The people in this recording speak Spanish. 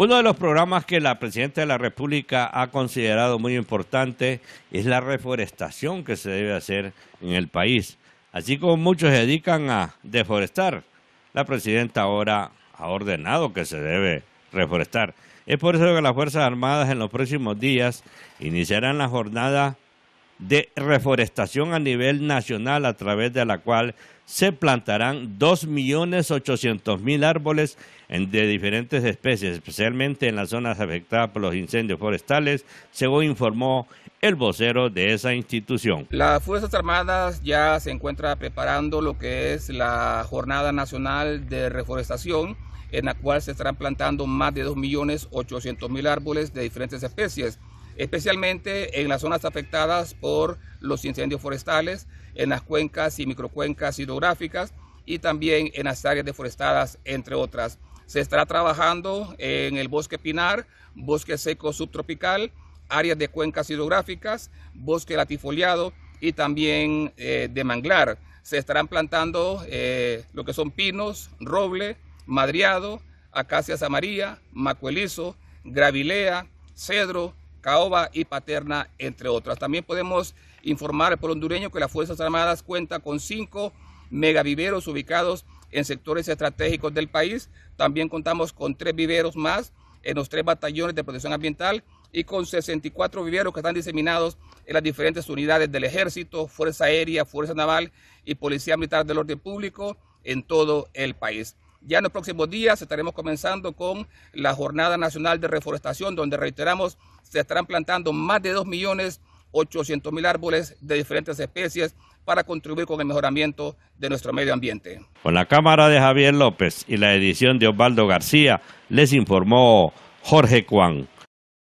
Uno de los programas que la Presidenta de la República ha considerado muy importante es la reforestación que se debe hacer en el país. Así como muchos se dedican a deforestar, la Presidenta ahora ha ordenado que se debe reforestar. Es por eso que las Fuerzas Armadas en los próximos días iniciarán la jornada de reforestación a nivel nacional a través de la cual se plantarán 2.800.000 árboles de diferentes especies, especialmente en las zonas afectadas por los incendios forestales, según informó el vocero de esa institución. Las Fuerzas Armadas ya se encuentra preparando lo que es la Jornada Nacional de Reforestación, en la cual se estarán plantando más de 2.800.000 árboles de diferentes especies especialmente en las zonas afectadas por los incendios forestales, en las cuencas y microcuencas hidrográficas y también en las áreas deforestadas, entre otras. Se estará trabajando en el bosque pinar, bosque seco subtropical, áreas de cuencas hidrográficas, bosque latifoliado y también eh, de manglar. Se estarán plantando eh, lo que son pinos, roble, madriado, acacias amarilla, macuelizo, gravilea, cedro, Caoba y Paterna, entre otras. También podemos informar por hondureño que las Fuerzas Armadas cuentan con cinco megaviveros ubicados en sectores estratégicos del país. También contamos con tres viveros más en los tres batallones de protección ambiental y con 64 viveros que están diseminados en las diferentes unidades del Ejército, Fuerza Aérea, Fuerza Naval y Policía Militar del Orden Público en todo el país. Ya en los próximos días estaremos comenzando con la Jornada Nacional de Reforestación, donde reiteramos, se estarán plantando más de 2.800.000 millones árboles de diferentes especies para contribuir con el mejoramiento de nuestro medio ambiente. Con la cámara de Javier López y la edición de Osvaldo García, les informó Jorge Cuán.